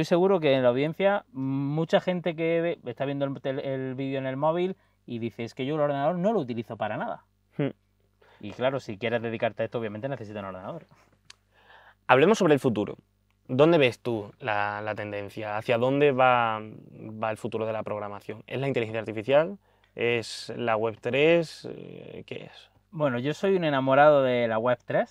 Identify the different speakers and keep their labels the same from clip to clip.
Speaker 1: estoy seguro que en la audiencia mucha gente que está viendo el, vídeo en el móvil y dice, es que yo el ordenador no lo utilizo para nada. Hmm. Y claro, si quieres dedicarte a esto, obviamente necesitas un ordenador.
Speaker 2: Hablemos sobre el futuro. ¿Dónde ves tú la, tendencia? ¿Hacia dónde va, va, el futuro de la programación? ¿Es la inteligencia artificial? ¿Es la Web3? Eh, ¿Qué es?
Speaker 1: Bueno, yo soy un enamorado de la Web3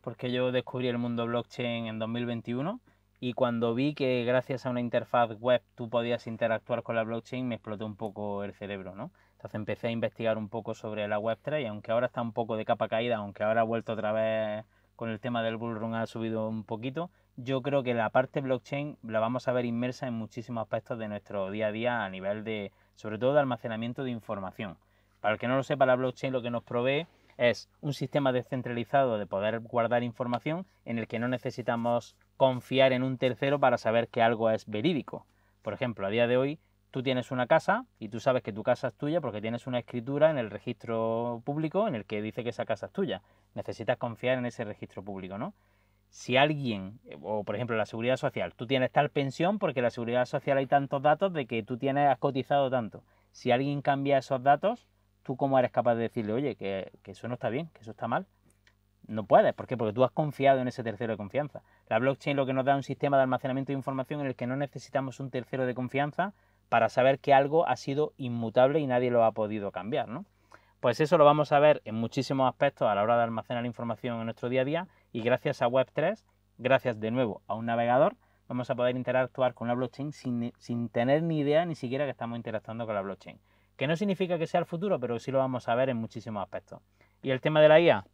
Speaker 1: porque yo descubrí el mundo blockchain en 2021 y cuando vi que gracias a una interfaz web tú podías interactuar con la blockchain, me explotó un poco el cerebro, ¿no? Entonces empecé a investigar un poco sobre la Web3 y aunque ahora está un poco de capa caída, aunque ahora ha vuelto otra vez con el tema del bullrun ha subido un poquito, yo creo que la parte blockchain la vamos a ver inmersa en muchísimos aspectos de nuestro día a día a nivel de, sobre todo, de almacenamiento de información. Para el que no lo sepa, la blockchain lo que nos provee es un sistema descentralizado de poder guardar información en el que no necesitamos confiar en un tercero para saber que algo es verídico. Por ejemplo, a día de hoy tú tienes una casa y tú sabes que tu casa es tuya porque tienes una escritura en el registro público en el que dice que esa casa es tuya. Necesitas confiar en ese registro público, ¿no? si alguien, o por ejemplo la seguridad social, tú tienes tal pensión porque la seguridad social hay tantos datos de que tú tienes, has cotizado tanto. Si alguien cambia esos datos, tú cómo eres capaz de decirle, oye, que eso no está bien, que eso está mal. No puedes, ¿por qué? Porque tú has confiado en ese tercero de confianza. La blockchain lo que nos da un sistema de almacenamiento de información en el que no necesitamos un tercero de confianza para saber que algo ha sido inmutable y nadie lo ha podido cambiar, ¿no? Pues eso lo vamos a ver en muchísimos aspectos a la hora de almacenar información en nuestro día a día y gracias a Web3, gracias de nuevo a un navegador, vamos a poder interactuar con la blockchain sin, sin tener ni idea ni siquiera que estamos interactuando con la blockchain. Que no significa que sea el futuro, pero sí lo vamos a ver en muchísimos aspectos. ¿Y el tema de la IA?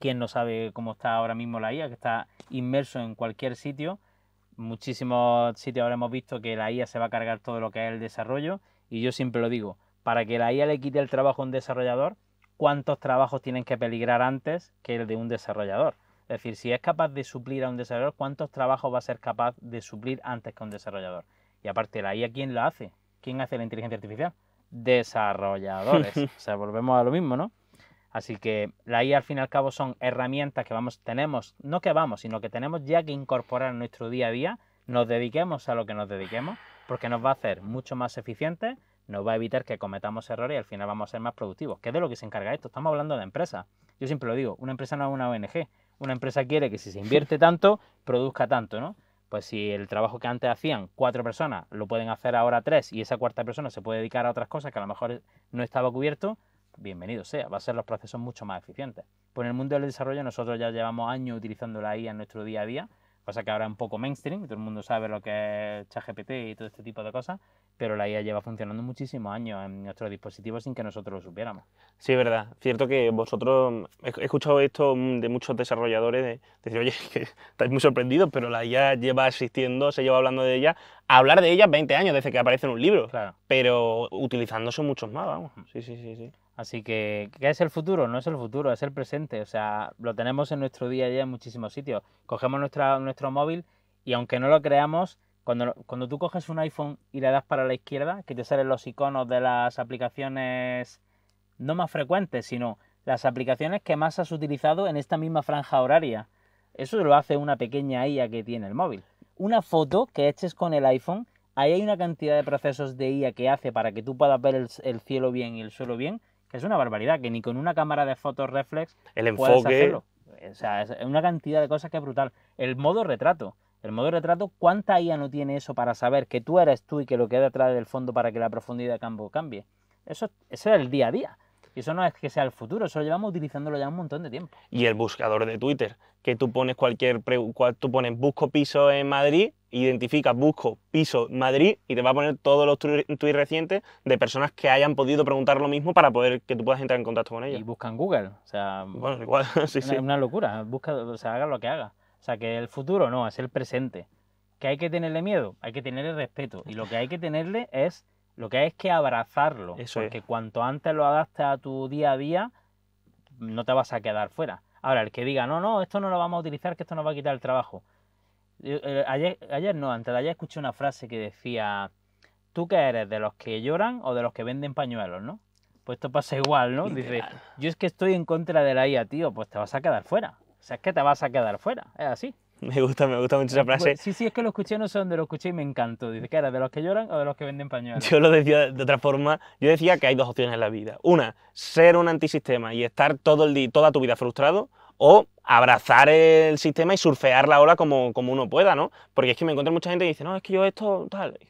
Speaker 1: ¿Quién no sabe cómo está ahora mismo la IA, que está inmerso en cualquier sitio? Muchísimos sitios ahora hemos visto que la IA se va a cargar todo lo que es el desarrollo y yo siempre lo digo, para que la IA le quite el trabajo a un desarrollador, ¿cuántos trabajos tienen que peligrar antes que el de un desarrollador? Es decir, si es capaz de suplir a un desarrollador, ¿cuántos trabajos va a ser capaz de suplir antes que un desarrollador? Y aparte, la IA, ¿quién la hace? ¿Quién hace la inteligencia artificial? Desarrolladores. o sea, volvemos a lo mismo, ¿no? Así que la IA al fin y al cabo son herramientas que vamos, tenemos, no que vamos, sino que tenemos ya que incorporar en nuestro día a día, nos dediquemos a lo que nos dediquemos, porque nos va a hacer mucho más eficientes, nos va a evitar que cometamos errores y al final vamos a ser más productivos, ¿Qué es de lo que se encarga esto. Estamos hablando de empresas. Yo siempre lo digo, una empresa no es una ONG. Una empresa quiere que si se invierte tanto, produzca tanto, ¿no? Pues si el trabajo que antes hacían cuatro personas lo pueden hacer ahora tres y esa cuarta persona se puede dedicar a otras cosas que a lo mejor no estaba cubierto, bienvenido sea, va a ser los procesos mucho más eficientes. Pues en el mundo del desarrollo nosotros ya llevamos años utilizando la IA en nuestro día a día, pasa que ahora es un poco mainstream, todo el mundo sabe lo que es ChatGPT y todo este tipo de cosas, pero la IA lleva funcionando muchísimos años en nuestros dispositivos sin que nosotros lo supiéramos.
Speaker 2: Sí, es verdad. Cierto que vosotros, he escuchado esto de muchos desarrolladores, de, decir, oye, que estáis muy sorprendidos, pero la IA lleva existiendo, se lleva hablando de ella, a hablar de ella 20 años desde que aparece en un libro, pero utilizándose muchos más, vamos.
Speaker 1: Sí, sí, sí, sí. Así que, ¿qué es el futuro? No es el futuro, es el presente. O sea, lo tenemos en nuestro día a día en muchísimos sitios. Cogemos nuestro móvil y aunque no lo creamos, cuando, cuando tú coges un iPhone y le das para la izquierda, que te salen los iconos de las aplicaciones no más frecuentes, sino las aplicaciones que más has utilizado en esta misma franja horaria. Eso lo hace una pequeña IA que tiene el móvil. Una foto que eches con el iPhone, ahí hay una cantidad de procesos de IA que hace para que tú puedas ver el cielo bien y el suelo bien, que es una barbaridad, que ni con una cámara de fotos reflex el enfoque, hacerlo. o sea, es una cantidad de cosas que es brutal. El modo retrato, el modo retrato, ¿cuánta IA no tiene eso para saber que tú eres tú y que lo que hay detrás del fondo para que la profundidad de campo cambie? Eso, es el día a día. Y eso no es que sea el futuro, eso lo llevamos utilizándolo ya un montón de tiempo.
Speaker 2: Y el buscador de Twitter, que tú pones cualquier, tú pones busco piso en Madrid identifica, busco, piso, Madrid y te va a poner todos los tweets recientes de personas que hayan podido preguntar
Speaker 1: lo mismo para poder que tú puedas entrar en contacto con ellos. Y buscan Google, o sea... Bueno,
Speaker 2: igual, sí, una, Es una
Speaker 1: locura, busca, o sea, haga lo que haga. O sea, que el futuro no, es el presente. ¿Que hay que tenerle miedo? Hay que tenerle respeto. Y lo que hay que tenerle es, lo que hay es que abrazarlo. porque cuanto antes lo adaptes a tu día a día, no te vas a quedar fuera. Ahora, el que diga, no, no, esto no lo vamos a utilizar, que esto nos va a quitar el trabajo eh, ayer, ayer no, antes de ayer escuché una frase que decía, ¿tú qué eres? ¿De los que lloran o de los que venden pañuelos, no? Pues esto pasa igual, ¿no? Dice, yo es que estoy en contra de la IA, tío, pues te vas a quedar fuera. O sea, es que te vas a quedar fuera, es así.
Speaker 2: Me gusta, me gusta mucho esa pues, frase. sí,
Speaker 1: sí, es que lo escuché, no sé dónde lo escuché y me encantó. Dice que era de los que lloran o de los que venden pañuelos. Yo
Speaker 2: lo decía de otra forma. Yo decía que hay dos opciones en la vida. Una, ser un antisistema y estar todo el día, toda tu vida frustrado o abrazar el sistema y surfear la ola como, como uno pueda, ¿no? Porque es que me encuentro mucha gente que dice, no, es que yo esto, tal,